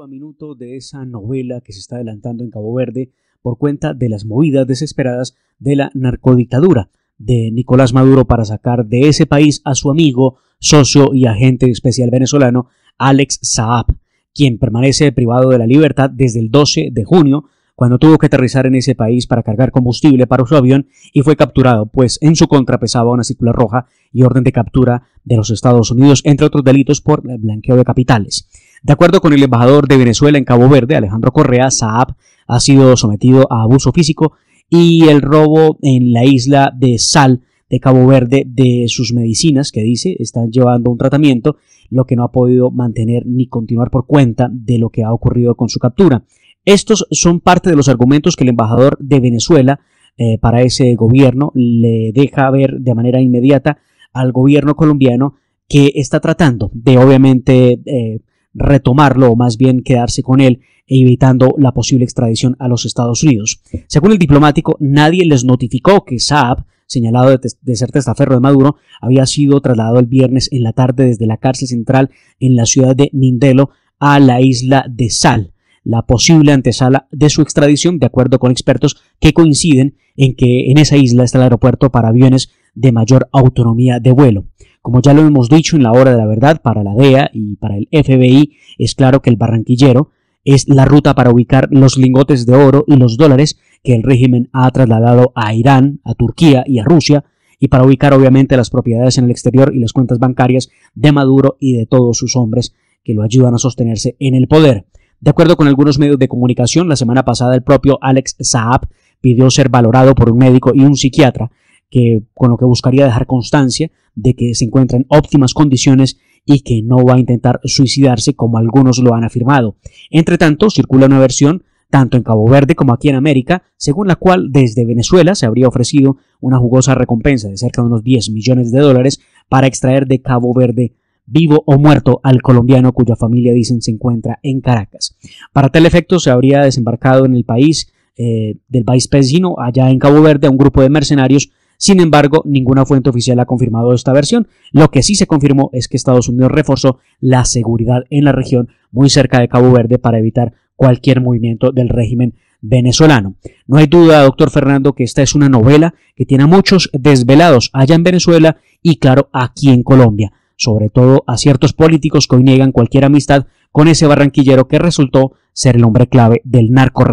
a minuto de esa novela que se está adelantando en Cabo Verde por cuenta de las movidas desesperadas de la narcodictadura de Nicolás Maduro para sacar de ese país a su amigo, socio y agente especial venezolano Alex Saab, quien permanece privado de la libertad desde el 12 de junio, cuando tuvo que aterrizar en ese país para cargar combustible para su avión y fue capturado, pues en su contra pesaba una circular roja y orden de captura de los Estados Unidos, entre otros delitos por blanqueo de capitales. De acuerdo con el embajador de Venezuela en Cabo Verde, Alejandro Correa, Saab ha sido sometido a abuso físico y el robo en la isla de Sal de Cabo Verde de sus medicinas, que dice están llevando un tratamiento, lo que no ha podido mantener ni continuar por cuenta de lo que ha ocurrido con su captura. Estos son parte de los argumentos que el embajador de Venezuela eh, para ese gobierno le deja ver de manera inmediata al gobierno colombiano que está tratando de obviamente eh, retomarlo o más bien quedarse con él, evitando la posible extradición a los Estados Unidos. Según el diplomático, nadie les notificó que Saab señalado de, de, ser testaferro de Maduro, había sido trasladado el viernes en la tarde desde la cárcel central en la ciudad de Mindelo a la isla de Sal, la posible antesala de su extradición, de acuerdo con expertos que coinciden en que en esa isla está el aeropuerto para aviones de mayor autonomía de vuelo. Como ya lo hemos dicho en la hora de la verdad, para la DEA y para el FBI es claro que el barranquillero es la ruta para ubicar los lingotes de oro y los dólares que el régimen ha trasladado a Irán, a Turquía y a Rusia, y para ubicar obviamente las propiedades en el exterior y las cuentas bancarias de Maduro y de todos sus hombres que lo ayudan a sostenerse en el poder. De acuerdo con algunos medios de comunicación, la semana pasada el propio Alex Saab pidió ser valorado por un médico y un psiquiatra que con lo que buscaría dejar constancia de que se encuentra en óptimas condiciones y que no va a intentar suicidarse como algunos lo han afirmado. Entre tanto, circula una versión tanto en Cabo Verde como aquí en América, según la cual desde Venezuela se habría ofrecido una jugosa recompensa de cerca de unos 10 millones de dólares para extraer de Cabo Verde vivo o muerto al colombiano cuya familia dicen se encuentra en Caracas. Para tal efecto se habría desembarcado en el país eh, del país vecino, allá en Cabo Verde, un grupo de mercenarios sin embargo, ninguna fuente oficial ha confirmado esta versión. Lo que sí se confirmó es que Estados Unidos reforzó la seguridad en la región muy cerca de Cabo Verde para evitar cualquier movimiento del régimen venezolano. No hay duda, doctor Fernando, que esta es una novela que tiene a muchos desvelados allá en Venezuela y, claro, aquí en Colombia, sobre todo a ciertos políticos que hoy niegan cualquier amistad con ese barranquillero que resultó ser el hombre clave del narco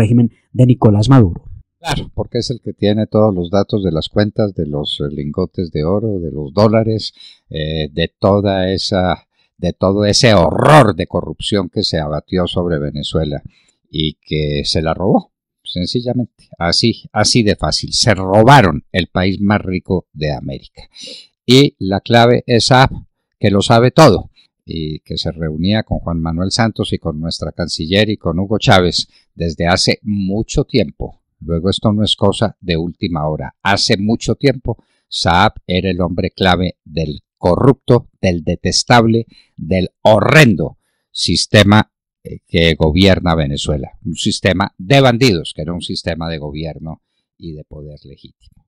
de Nicolás Maduro. Claro, porque es el que tiene todos los datos de las cuentas, de los eh, lingotes de oro, de los dólares, eh, de toda esa, de todo ese horror de corrupción que se abatió sobre Venezuela y que se la robó, sencillamente, así, así de fácil. Se robaron el país más rico de América. Y la clave es a que lo sabe todo y que se reunía con Juan Manuel Santos y con nuestra canciller y con Hugo Chávez desde hace mucho tiempo Luego esto no es cosa de última hora. Hace mucho tiempo Saab era el hombre clave del corrupto, del detestable, del horrendo sistema eh, que gobierna Venezuela. Un sistema de bandidos, que era un sistema de gobierno y de poder legítimo.